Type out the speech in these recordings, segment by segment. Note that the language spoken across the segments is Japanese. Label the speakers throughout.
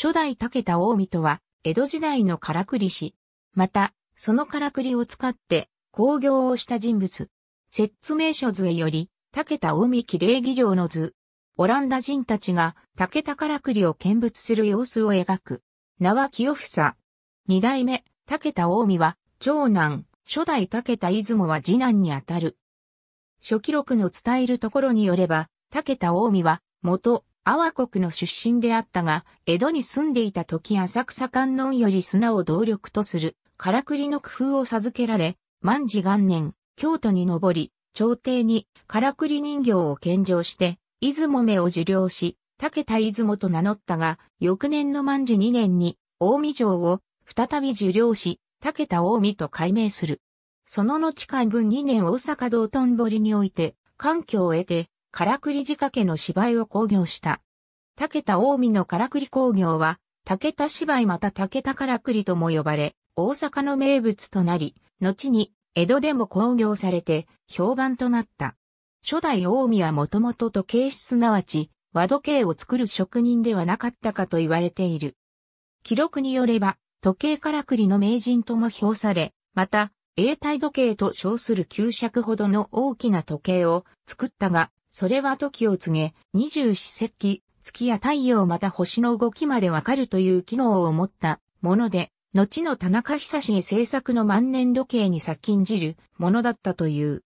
Speaker 1: 初代武田大海とは、江戸時代のからくり師。また、そのからくりを使って、工業をした人物。説明書図へより、武田大海綺麗儀場の図。オランダ人たちが武田からくりを見物する様子を描く。名は清房。二代目、武田大海は、長男、初代武田出雲は次男にあたる。初記録の伝えるところによれば、武田大海は、元、阿波国の出身であったが、江戸に住んでいた時浅草観音より砂を動力とする、からくりの工夫を授けられ、万事元年、京都に上り、朝廷にからくり人形を献上して、出雲目を受領し、竹田出雲と名乗ったが、翌年の万事2年に、大見城を再び受領し、竹田大見と改名する。その後間文2年大阪道頓堀において、環境を得て、からくり仕掛けの芝居を興行した。武田近江のからくり工業は、武田芝居また武田からくりとも呼ばれ、大阪の名物となり、後に江戸でも興行されて評判となった。初代近江はもともと時計すなわち和時計を作る職人ではなかったかと言われている。記録によれば、時計からくりの名人とも評され、また、永代時計と称する旧尺ほどの大きな時計を作ったが、それは時を告げ、二十四節気、月や太陽また星の動きまでわかるという機能を持ったもので、後の田中久重製作の万年時計に先んじるものだったという。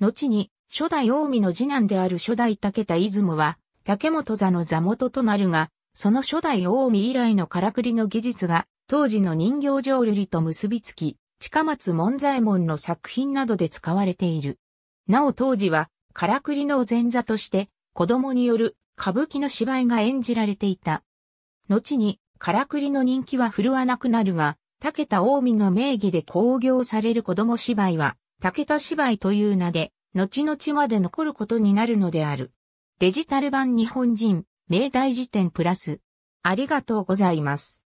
Speaker 1: 後に、初代近江の次男である初代武田出雲は、竹本座の座元となるが、その初代近江以来のからくりの技術が、当時の人形浄瑠璃と結びつき、近松門左衛門の作品などで使われている。なお当時は、からくりの前座として、子供による歌舞伎の芝居が演じられていた。後に、からくりの人気は振るわなくなるが、武田近江の名義で興行される子供芝居は、武田芝居という名で、後々まで残ることになるのである。デジタル版日本人、明大辞典プラス。ありがとうございます。